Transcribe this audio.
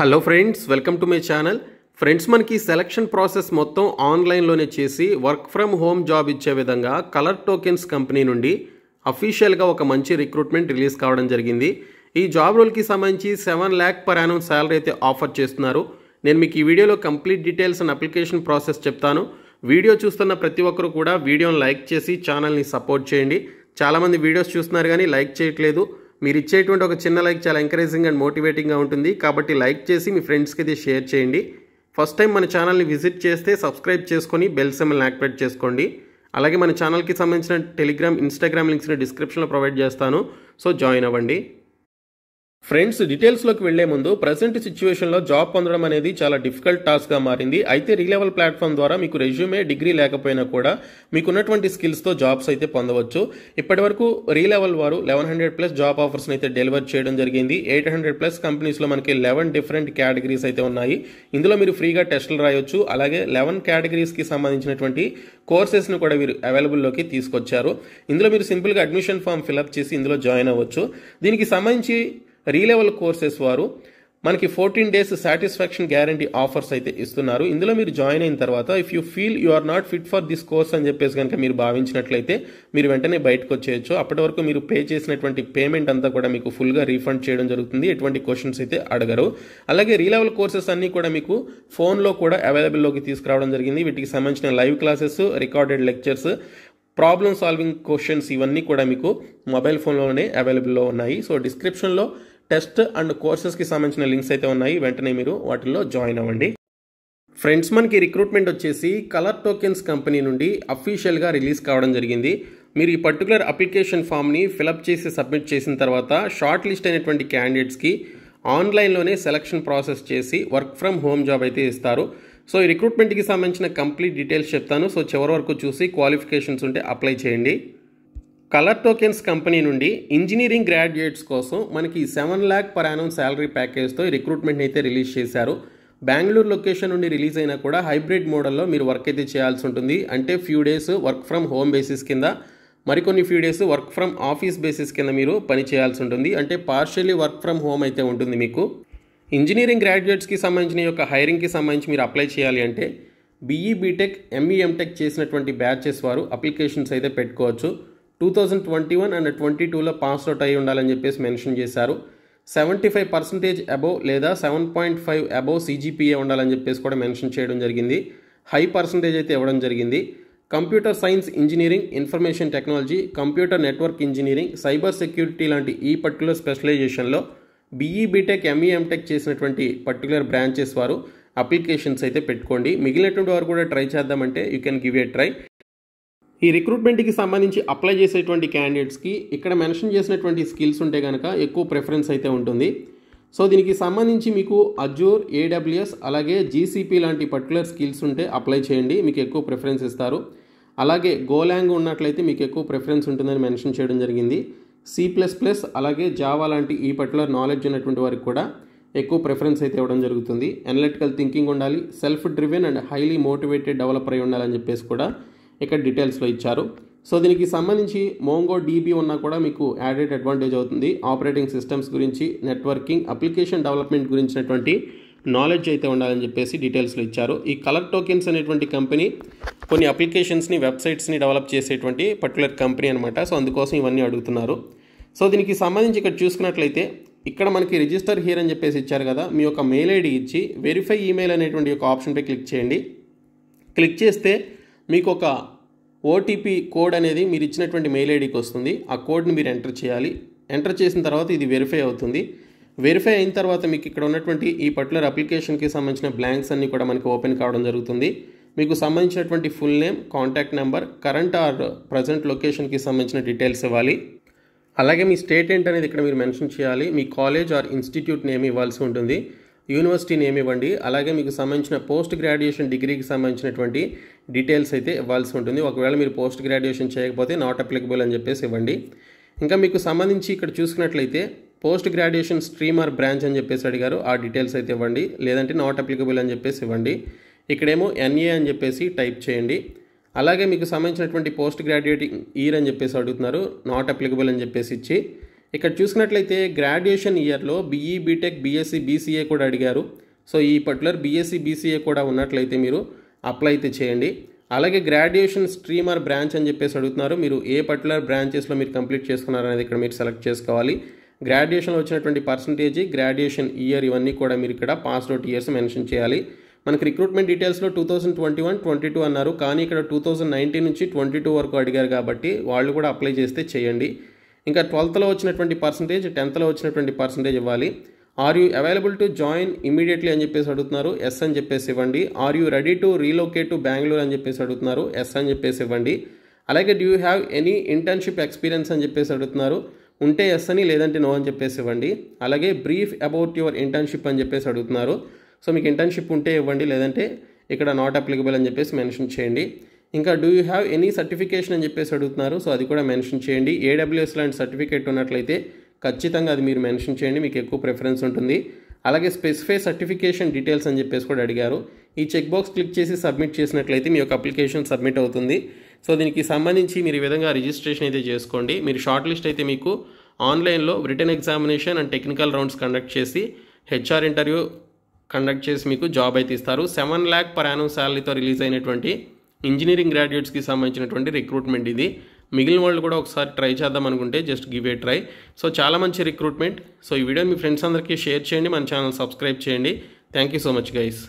hello friends welcome to my channel friends మనకి selection process మొత్తం ఆన్లైన్లోనే చేసి వర్క్ ఫ్రమ్ హోమ్ జాబ్ ఇచ్చే విధంగా కలర్ టోకెన్స్ కంపెనీ నుండి అఫీషియల్గా ఒక మంచి రిక్రూట్మెంట్ రిలీజ్ కావడం జరిగింది ఈ జాబ్ రోల్కి సంబంధించి seven lakh per annum salary అయితే ఆఫర్ చేస్తున్నారు నేను మీకు ఈ వీడియోలో complete details and application process చెప్తాను వీడియో చూస్తున్న ప్రతి ఒక్కరు కూడా వీడియోని లైక్ చేసి ఛానల్ని సపోర్ట్ చేయండి చాలామంది వీడియోస్ చూస్తున్నారు కానీ లైక్ చేయట్లేదు మీరు ఇచ్చేటువంటి ఒక చిన్న లైక్ చాలా ఎంకరేజింగ్ అండ్ మోటివేటింగ్గా ఉంటుంది కాబట్టి లైక్ చేసి మీ ఫ్రెండ్స్కి అయితే షేర్ చేయండి ఫస్ట్ టైం మన ఛానల్ని విజిట్ చేస్తే సబ్స్క్రైబ్ చేసుకొని బెల్ సెమ్ని యాక్టివేట్ చేసుకోండి అలాగే మన ఛానల్కి సంబంధించిన టెలిగ్రామ్ ఇన్స్టాగ్రామ్ లింక్స్ని డిస్క్రిప్షన్లో ప్రొవైడ్ చేస్తాను సో జాయిన్ అవ్వండి ఫ్రెండ్స్ డీటెయిల్స్లోకి వెళ్లే ముందు ప్రజెంట్ సిచ్యువేషన్లో జాబ్ పొందడం అనేది చాలా డిఫికల్ట్ టాస్క్గా మారింది అయితే రీలెవల్ ప్లాట్ఫామ్ ద్వారా మీకు రెజ్యూమే డిగ్రీ లేకపోయినా కూడా మీకున్నటువంటి స్కిల్స్తో జాబ్స్ అయితే పొందవచ్చు ఇప్పటి వరకు రీలెవల్ వారు లెవెన్ హండ్రెడ్ ప్లస్ జాబ్ ఆఫర్స్ని అయితే డెలివర్ చేయడం జరిగింది ఎయిట్ హండ్రెడ్ ప్లస్ కంపెనీస్లో మనకి లెవెన్ డిఫరెంట్ కేటగిరీస్ అయితే ఉన్నాయి ఇందులో మీరు ఫ్రీగా టెస్టులు రాయొచ్చు అలాగే లెవెన్ కి సంబంధించినటువంటి ను కూడా వీరు అవైలబుల్లోకి తీసుకొచ్చారు ఇందులో మీరు సింపుల్గా అడ్మిషన్ ఫామ్ ఫిలప్ చేసి ఇందులో జాయిన్ అవ్వచ్చు దీనికి సంబంధించి రీలెవల్ కోర్సెస్ వారు మనకి fourteen days satisfaction guarantee offers అయితే ఇస్తున్నారు ఇందులో మీరు జాయిన్ అయిన తర్వాత if you feel you are not fit for this course అని చెప్పేసి కనుక మీరు భావించినట్లయితే మీరు వెంటనే బయటకు వచ్చేయచ్చు అప్పటి వరకు మీరు పే చేసినటువంటి పేమెంట్ అంతా కూడా మీకు ఫుల్గా రీఫండ్ చేయడం జరుగుతుంది ఎటువంటి క్వశ్చన్స్ అయితే అడగరు అలాగే రీలెవల్ కోర్సెస్ అన్నీ కూడా మీకు ఫోన్లో కూడా అవైలబుల్లోకి తీసుకురావడం జరిగింది వీటికి సంబంధించిన live classes recorded lectures problem solving questions ఇవన్నీ కూడా మీకు మొబైల్ ఫోన్లోనే అవైలబుల్లో ఉన్నాయి సో డిస్క్రిప్షన్లో టెస్ట్ అండ్ కోర్సెస్కి సంబంధించిన లింక్స్ అయితే ఉన్నాయి వెంటనే మీరు వాటిల్లో జాయిన్ అవ్వండి ఫ్రెండ్స్ మనకి రిక్రూట్మెంట్ వచ్చేసి కలర్ టోకెన్స్ కంపెనీ నుండి అఫీషియల్గా రిలీజ్ కావడం జరిగింది మీరు ఈ పర్టికులర్ అప్లికేషన్ ఫామ్ని ఫిలప్ చేసి సబ్మిట్ చేసిన తర్వాత షార్ట్ లిస్ట్ అయినటువంటి క్యాండిడేట్స్కి ఆన్లైన్లోనే సెలక్షన్ ప్రాసెస్ చేసి వర్క్ ఫ్రమ్ హోమ్ జాబ్ అయితే ఇస్తారు సో ఈ రిక్రూట్మెంట్కి సంబంధించిన కంప్లీట్ డీటెయిల్స్ చెప్తాను సో చివరి వరకు చూసి క్వాలిఫికేషన్స్ ఉంటే అప్లై చేయండి కలర్ టోకెన్స్ కంపెనీ నుండి ఇంజనీరింగ్ గ్రాడ్యుయేట్స్ కోసం మనకి seven lakh per annum salary ప్యాకేజ్తో రిక్రూట్మెంట్ అయితే రిలీజ్ చేశారు బెంగళూరు లొకేషన్ నుండి రిలీజ్ అయినా కూడా హైబ్రిడ్ మోడల్లో మీరు వర్క్ అయితే చేయాల్సి ఉంటుంది అంటే few days work from home basis కింద మరికొన్ని few days work from office basis కింద మీరు పని చేయాల్సి ఉంటుంది అంటే పార్షియలీ వర్క్ ఫ్రమ్ హోమ్ అయితే ఉంటుంది మీకు ఇంజనీరింగ్ గ్రాడ్యుయేట్స్కి సంబంధించిన యొక్క హైరింగ్కి సంబంధించి మీరు అప్లై చేయాలి అంటే బీఈ బీటెక్ ఎంఈఎంటెక్ చేసినటువంటి బ్యాచెస్ వారు అప్లికేషన్స్ అయితే పెట్టుకోవచ్చు two thousand twenty one and twenty టూలో పాస్ అవుట్ అయ్యి ఉండాలని చెప్పేసి మెన్షన్ చేశారు సెవెంటీ ఫైవ్ పర్సెంటేజ్ అబోవ్ లేదా seven point five above CGPA ఉండాలని చెప్పేసి కూడా మెన్షన్ చేయడం జరిగింది హై పర్సంటేజ్ అయితే ఇవ్వడం జరిగింది computer science engineering information technology computer network engineering cyber security లాంటి ఈ పర్టికులర్ స్పెషలైజేషన్లో బీఈ బీటెక్ ఎంఈఎంటెక్ చేసినటువంటి పర్టికులర్ బ్రాంచెస్ వారు అప్లికేషన్స్ అయితే పెట్టుకోండి మిగిలినటువంటి వారు కూడా ట్రై చేద్దామంటే you can give a try ఈ రిక్రూట్మెంట్కి సంబంధించి అప్లై చేసేటువంటి క్యాండిడేట్స్కి ఇక్కడ మెన్షన్ చేసినటువంటి స్కిల్స్ ఉంటే కనుక ఎక్కువ ప్రిఫరెన్స్ అయితే ఉంటుంది సో దీనికి సంబంధించి మీకు అజూర్ ఏడబ్ల్యూఎస్ అలాగే జీసీపీ లాంటి పర్టికులర్ స్కిల్స్ ఉంటే అప్లై చేయండి మీకు ఎక్కువ ప్రిఫరెన్స్ ఇస్తారు అలాగే గోలాంగ్ ఉన్నట్లయితే మీకు ఎక్కువ ప్రిఫరెన్స్ ఉంటుందని మెన్షన్ చేయడం జరిగింది సి ప్లస్ ప్లస్ అలాగే జావా లాంటి ఈ పర్టికులర్ నాలెడ్జ్ ఉన్నటువంటి వారికి కూడా ఎక్కువ ప్రిఫరెన్స్ అయితే ఇవ్వడం జరుగుతుంది అనలిటికల్ థింకింగ్ ఉండాలి self driven and highly motivated developer అయి ఉండాలని చెప్పేసి కూడా ఇక్కడ డీటెయిల్స్లో ఇచ్చారు సో దీనికి సంబంధించి మోంగో డీబీ ఉన్నా కూడా మీకు యాడెడ్ అడ్వాంటేజ్ అవుతుంది ఆపరేటింగ్ సిస్టమ్స్ గురించి నెట్వర్కింగ్ అప్లికేషన్ డెవలప్మెంట్ గురించినటువంటి నాలెడ్జ్ అయితే ఉండాలని చెప్పేసి డీటెయిల్స్లో ఇచ్చారు ఈ కలర్ టోకెన్స్ అనేటువంటి కంపెనీ కొన్ని అప్లికేషన్స్ని వెబ్సైట్స్ని డెవలప్ చేసేటువంటి పర్టికులర్ కంపెనీ అనమాట సో అందుకోసం ఇవన్నీ అడుగుతున్నారు సో దీనికి సంబంధించి ఇక్కడ చూసుకున్నట్లయితే ఇక్కడ మనకి రిజిస్టర్ హియర్ అని చెప్పేసి ఇచ్చారు కదా మీ యొక్క మెయిల్ ఐడి ఇచ్చి వెరిఫై ఈమెయిల్ అనేటువంటి ఒక ఆప్షన్పై క్లిక్ చేయండి క్లిక్ చేస్తే మీకు ఒక ఓటీపీ కోడ్ అనేది మీరు ఇచ్చినటువంటి మెయిల్ ఐడికి వస్తుంది ఆ కోడ్ని మీరు ఎంటర్ చేయాలి ఎంటర్ చేసిన తర్వాత ఇది వెరిఫై అవుతుంది వెరిఫై అయిన తర్వాత మీకు ఇక్కడ ఉన్నటువంటి ఈ పర్టికులర్ అప్లికేషన్కి సంబంధించిన బ్లాంక్స్ అన్నీ కూడా మనకి ఓపెన్ కావడం జరుగుతుంది మీకు సంబంధించినటువంటి full name contact number current or present లొకేషన్కి సంబంధించిన డీటెయిల్స్ ఇవ్వాలి అలాగే మీ స్టేట్ ఏంటనేది ఇక్కడ మీరు మెన్షన్ చేయాలి మీ కాలేజ్ ఆర్ ఇన్స్టిట్యూట్ నేమ్ ఇవ్వాల్సి ఉంటుంది యూనివర్సిటీ నేమ్ ఇవ్వండి అలాగే మీకు సంబంధించిన పోస్ట్ గ్రాడ్యుయేషన్ డిగ్రీకి సంబంధించినటువంటి డీటెయిల్స్ అయితే ఇవ్వాల్సి ఉంటుంది ఒకవేళ మీరు పోస్ట్ గ్రాడ్యుయేషన్ చేయకపోతే నాట్ అప్లికబుల్ అని చెప్పేసి ఇవ్వండి ఇంకా మీకు సంబంధించి ఇక్కడ చూసుకున్నట్లయితే పోస్ట్ గ్రాడ్యుయేషన్ స్ట్రీమర్ బ్రాంచ్ అని చెప్పేసి అడిగారు ఆ డీటెయిల్స్ అయితే ఇవ్వండి లేదంటే నాట్ అప్లికబుల్ అని చెప్పేసి ఇవ్వండి ఇక్కడేమో ఎన్ఏ అని చెప్పేసి టైప్ చేయండి అలాగే మీకు సంబంధించినటువంటి పోస్ట్ గ్రాడ్యుయేటింగ్ ఇయర్ అని చెప్పేసి అడుగుతున్నారు నాట్ అప్లికబుల్ అని చెప్పేసి ఇచ్చి ఇక్కడ చూసుకున్నట్లయితే గ్రాడ్యుయేషన్ ఇయర్లో బీఈ బీటెక్ బీఎస్సీ బీసీఏ కూడా అడిగారు సో ఈ పర్టికులర్ బీఎస్సీ బీసీఏ కూడా ఉన్నట్లయితే మీరు అప్లై అయితే చేయండి అలాగే గ్రాడ్యుయేషన్ స్ట్రీమర్ బ్రాంచ్ అని చెప్పేసి అడుగుతున్నారు మీరు ఏ పర్టికులర్ బ్రాంచెస్లో మీరు కంప్లీట్ చేసుకున్నారు అనేది ఇక్కడ మీరు సెలెక్ట్ చేసుకోవాలి గ్రాడ్యుయేషన్లో వచ్చినటువంటి పర్సంటేజ్ గ్రాడ్యుయేషన్ ఇయర్ ఇవన్నీ కూడా మీరు ఇక్కడ పాస్ అవుట్ ఇయర్స్ మెన్షన్ చేయాలి మనకి రిక్రూట్మెంట్ డీటెయిల్స్లో two thousand twenty one twenty two అన్నారు కానీ ఇక్కడ టూ థౌసండ్ నైన్టీన్ నుంచి ట్వంటీ టూ వరకు అడిగారు కాబట్టి వాళ్ళు కూడా అప్లై చేస్తే చేయండి ఇంకా ట్వెల్త్లో వచ్చినటువంటి పర్సంటేజ్ టెన్త్లో వచ్చినటువంటి పర్సంటేజ్ ఇవ్వాలి are you available to join immediately అని చెప్పేసి అడుగుతున్నారు ఎస్ అని చెప్పేసి ఇవ్వండి are you ready to relocate to Bengaluru అని చెప్పేసి అడుగుతున్నారు ఎస్ అని చెప్పేసి ఇవ్వండి అలాగే do have any internship experience అని చెప్పేసి అడుగుతున్నారు ఉంటే ఎస్ అని లేదంటే నో అని చెప్పేసి ఇవ్వండి అలాగే బ్రీఫ్ అబౌట్ యువర్ ఇంటర్న్షిప్ అని చెప్పేసి అడుగుతున్నారు సో మీకు ఇంటర్న్షిప్ ఉంటే ఇవ్వండి లేదంటే ఇక్కడ నాట్ అప్లికబుల్ అని చెప్పేసి మెన్షన్ చేయండి ఇంకా do you have any certification అని చెప్పేసి అడుగుతున్నారు సో అది కూడా మెన్షన్ చేయండి ఏడబ్ల్యూఎస్ లాంటి సర్టిఫికేట్ ఉన్నట్లయితే ఖచ్చితంగా అది మీరు మెన్షన్ చేయండి మీకు ఎక్కువ ప్రిఫరెన్స్ ఉంటుంది అలాగే స్పెసిఫై సర్టిఫికేషన్ డీటెయిల్స్ అని చెప్పేసి కూడా అడిగారు ఈ చెక్ బాక్స్ క్లిక్ చేసి సబ్మిట్ చేసినట్లయితే మీ యొక్క అప్లికేషన్ సబ్మిట్ అవుతుంది సో దీనికి సంబంధించి మీరు ఈ విధంగా రిజిస్ట్రేషన్ అయితే చేసుకోండి మీరు షార్ట్ లిస్ట్ అయితే మీకు ఆన్లైన్లో written examination and technical rounds conduct చేసి హెచ్ఆర్ ఇంటర్వ్యూ కండక్ట్ చేసి మీకు జాబ్ అయితే ఇస్తారు సెవెన్ ల్యాక్ పర్ యానం శాలరీతో రిలీజ్ అయినటువంటి ఇంజనీరింగ్ గ్రాడ్యుయేట్స్కి సంబంధించినటువంటి రిక్రూట్మెంట్ ఇది మిగిలిన వాళ్ళు కూడా ఒకసారి ట్రై చేద్దాం అనుకుంటే just give a try so చాలా మంచి రిక్రూట్మెంట్ సో ఈ వీడియో మీ ఫ్రెండ్స్ అందరికీ షేర్ చేయండి మన ఛానల్ సబ్స్క్రైబ్ చేయండి thank you so much guys